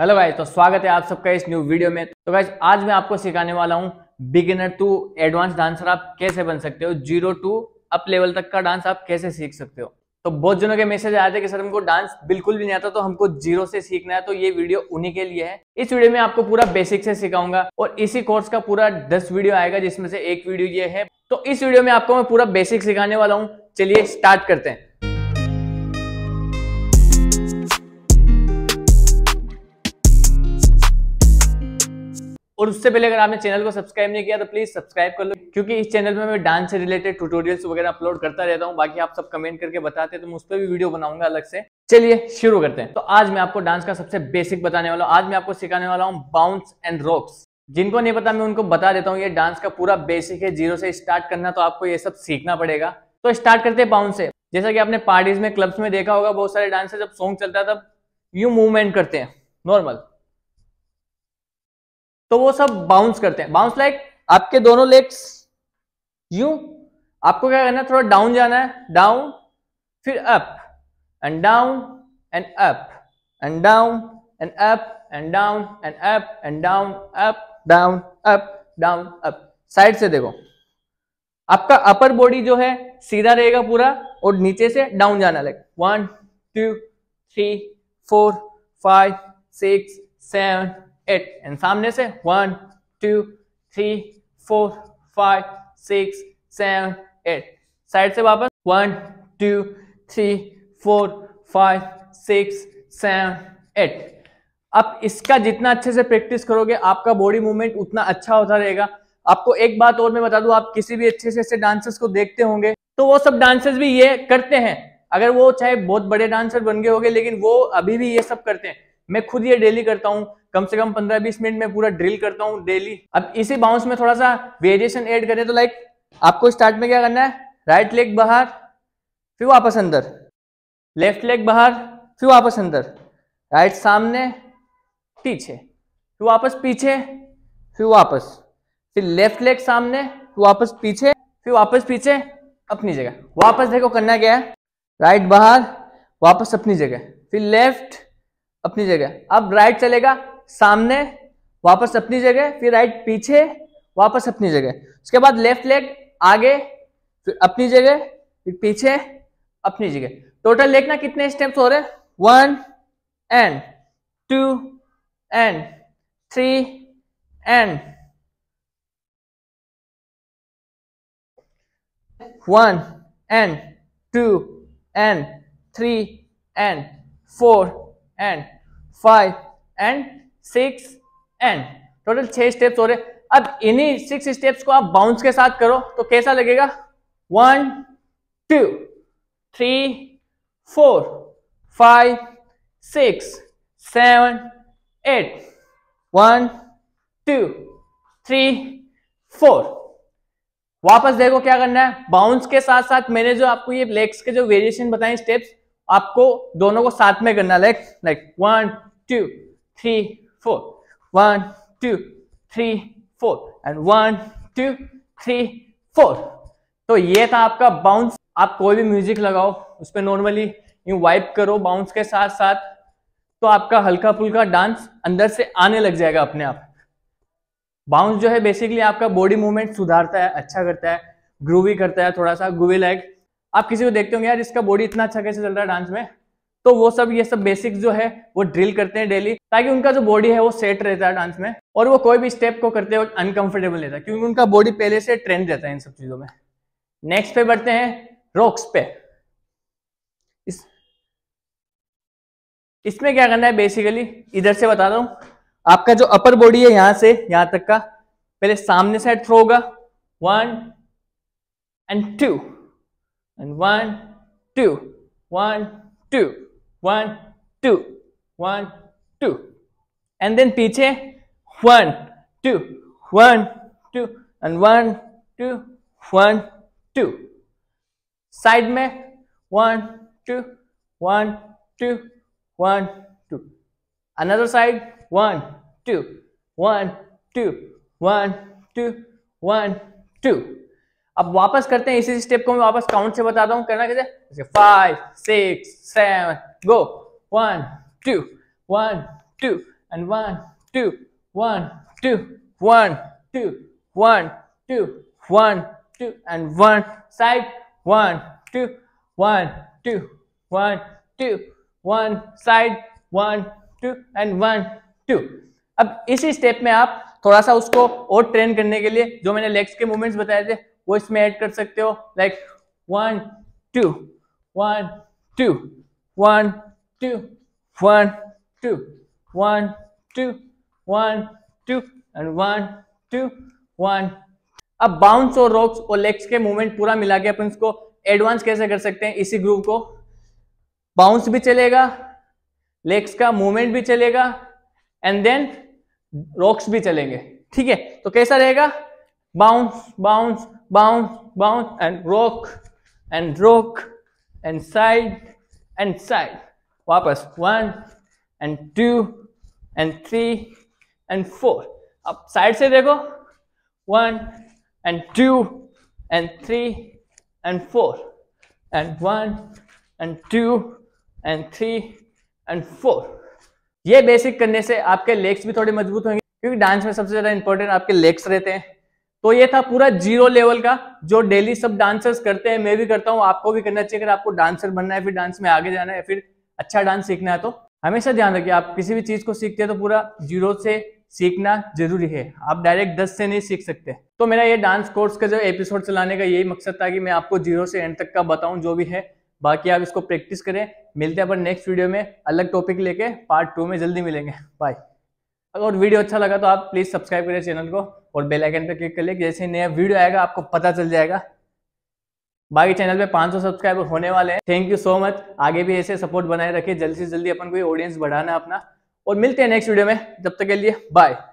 Hello भाई तो स्वागत है आप सबका इस न्यू वीडियो में तो गाइज आज मैं आपको सिखाने वाला हूँ बिगिनर टू एडवांस डांसर आप कैसे बन सकते हो जीरो टू अप लेवल तक का डांस आप कैसे सीख सकते हो तो बहुत जनों के मैसेज आए थे कि सर हमको डांस बिल्कुल भी नहीं आता तो हमको जीरो से सीखना है तो ये वीडियो उन्हीं के लिए है इस वीडियो में आपको पूरा बेसिक से सिखाऊंगा और इसी कोर्स का पूरा दस वीडियो आएगा जिसमें से एक वीडियो ये है तो इस वीडियो में आपको मैं पूरा बेसिक सिखाने वाला हूँ चलिए स्टार्ट करते हैं और उससे पहले अगर आपने चैनल को सब्सक्राइब नहीं किया तो प्लीज सब्सक्राइब कर लो क्योंकि इस चैनल में मैं डांस से रिलेटेड ट्यूटोरियल्स वगैरह अपलोड करता रहता हूँ बाकी आप सब कमेंट करके बताते हैं तो मैं उस पर भी वीडियो बनाऊंगा अलग से चलिए शुरू करते हैं तो आज मैं आपको डांस का सबसे बेसिक बताने वाला हूँ आज मैं आपको सिखाने वाला हूँ बाउंस एंड रॉक्स जिनको नहीं पता मैं उनको बता देता हूँ ये डांस का पूरा बेसिक है जीरो से स्टार्ट करना तो आपको ये सब सीखना पड़ेगा तो स्टार्ट करते हैं बाउंस से जैसा कि आपने पार्टीज में क्लब्स में देखा होगा बहुत सारे डांस जब सॉन्ग चलता है तब यू मूवमेंट करते हैं नॉर्मल तो वो सब बाउंस करते हैं बाउंस लाइक आपके दोनों लेग्स यू आपको क्या करना है थोड़ा डाउन जाना है डाउन फिर up and down and up and down and up and down and up and down up down up down up side से देखो आपका अपर बॉडी जो है सीधा रहेगा पूरा और नीचे से डाउन जाना like one two three four five six seven eight and सामने से one two three four five six seven eight side से वापस one two three four five six seven eight अब इसका जितना अच्छे से प्रैक्टिस करोगे आपका बॉडी मूवमेंट उतना अच्छा होता रहेगा आपको एक बात और मैं बता दूं आप किसी भी अच्छे से अच्छे डांसर्स को देखते होंगे तो वो सब डांसर्स भी ये करते हैं अगर वो चाहे बहुत बड़े डांसर बन गए होंगे लेकिन वो अभी भी ये सब करते हैं मैं खुद ये डेली करता हूँ कम से कम पंद्रह बीस मिनट में पूरा ड्रिल करता हूँ डेली अब इसी बाउंस में थोड़ा सा वेरिएशन ऐड करें तो लाइक आपको स्टार्ट में क्या करना है राइट लेग बाहर फिर वापस अंदर लेफ्ट लेग बाहर फिर वापस अंदर राइट सामने पीछे फिर वापस पीछे फिर वापस फिर लेफ्ट लेग सामने फिर वापस पीछे फिर वापस पीछे अपनी जगह वापस देखो करना क्या है राइट बाहर वापस अपनी जगह फिर लेफ्ट अपनी जगह अब राइट चलेगा सामने वापस अपनी जगह फिर राइट पीछे वापस अपनी जगह उसके बाद लेफ्ट लेग आगे फिर अपनी जगह फिर पीछे अपनी जगह टोटल देखना कितने स्टेप्स हो रहे one and two and three and one and two and three and four and five and six and total छह स्टेप्स हो रहे अब इन्हीं सिक्स स्टेप्स को आप बाउंस के साथ करो तो कैसा लगेगा one two three four five six seven eight one two three four वापस देखो क्या करना है बाउंस के साथ साथ मैंने जो आपको ये लेग्स के जो वेरिएशन बताए स्टेप्स आपको दोनों को साथ में करना like like one two three four one two three four and one two three four तो ये था आपका बाउंस आप कोई भी म्यूजिक लगाओ उस पर नॉर्मली यू वाइप करो बाउंस के साथ साथ तो आपका हल्का फुल्का डांस अंदर से आने लग जाएगा अपने आप बाउंस जो है बेसिकली आपका बॉडी मूवमेंट सुधारता है अच्छा करता है ग्रूवी करता है थोड़ा सा गुवे लाइक आप किसी को देखते होंगे यार इसका बॉडी इतना अच्छा कैसे चल रहा है डांस में तो वो सब ये सब बेसिक्स जो है वो ड्रिल करते हैं डेली ताकि उनका जो बॉडी है वो सेट रहता है डांस में और वो कोई भी स्टेप को करते वक्त अनकंफर्टेबल रहता है क्योंकि उनका बॉडी पहले से ट्रेंड रहता है इन सब चीज़ों में नेक्स्ट पे बढ़ते हैं रॉक्स पे इस इसमें क्या करना है बेसिकली इधर से बता रहा हूं आपका जो अपर बॉडी है यहां से यहां तक का पहले सामने साइड थ्रो होगा one and two One, One, One, One, two. two. two. two. And then piche, two. and one, One, two. two. Side me, one, One, two. two. One, two. Another side, one, One, One, One, two. two. two. two. अब वापस करते हैं इसी step को मैं वापस count से बताता हूं करना कैसे five six seven go one two one two and one two one two one two one two one two and one side one two one two one two one side one two and one two अब इसी step में आप थोड़ा सा उसको और train करने के लिए जो मैंने लेग्स के मूवमेंट्स बताए थे वो इसमें ऐड कर सकते हो like one two one two one two one two one two one two and one two one अब बाउंस और रॉक्स और लेग्स के मूवमेंट पूरा मिला के अपन इसको एडवांस कैसे कर सकते हैं इसी ग्रुप को बाउंस भी चलेगा लेग्स का मूवमेंट भी चलेगा एंड देन रॉक्स भी चलेंगे ठीक है तो कैसा रहेगा bounce, bounce, bounce, bounce, and rock, and rock, and side, and side. वापस one and two and three and four अब साइड से देखो one and two and three and four and one and two and three and four ये basic करने से आपके legs भी थोड़े मजबूत होंगे क्योंकि डांस में सबसे ज़्यादा इंपॉर्टेंट आपके लेग्स रहते हैं तो ये था पूरा जीरो लेवल का जो डेली सब डांसर्स करते हैं मैं भी करता हूँ आपको भी करना चाहिए अगर आपको डांसर बनना है फिर डांस में आगे जाना है फिर अच्छा डांस सीखना है तो हमेशा ध्यान रखिए आप किसी भी चीज को सीखते हैं तो पूरा जीरो से सीखना जरूरी है आप डायरेक्ट दस से नहीं सीख सकते तो मेरा ये डांस कोर्स का जो एपिसोड चलाने का यही मकसद था कि मैं आपको जीरो से एंड तक का बताऊं जो भी है बाकी आप इसको प्रैक्टिस करें मिलते हैं अपन नेक्स्ट वीडियो में अलग टॉपिक लेके पार्ट टू में जल्दी मिलेंगे बाय अगर वीडियो अच्छा लगा तो आप प्लीज़ सब्सक्राइब करें चैनल को और बेल आइकन पर क्लिक कर ले जैसे नया वीडियो आएगा आपको पता चल जाएगा बाकी चैनल पे 500 सब्सक्राइबर होने वाले हैं थैंक यू सो मच आगे भी ऐसे सपोर्ट बनाए रखिए जल्दी से जल्दी अपन को ऑडियंस बढ़ाना अपना और मिलते हैं नेक्स्ट वीडियो में जब तक के लिए बाय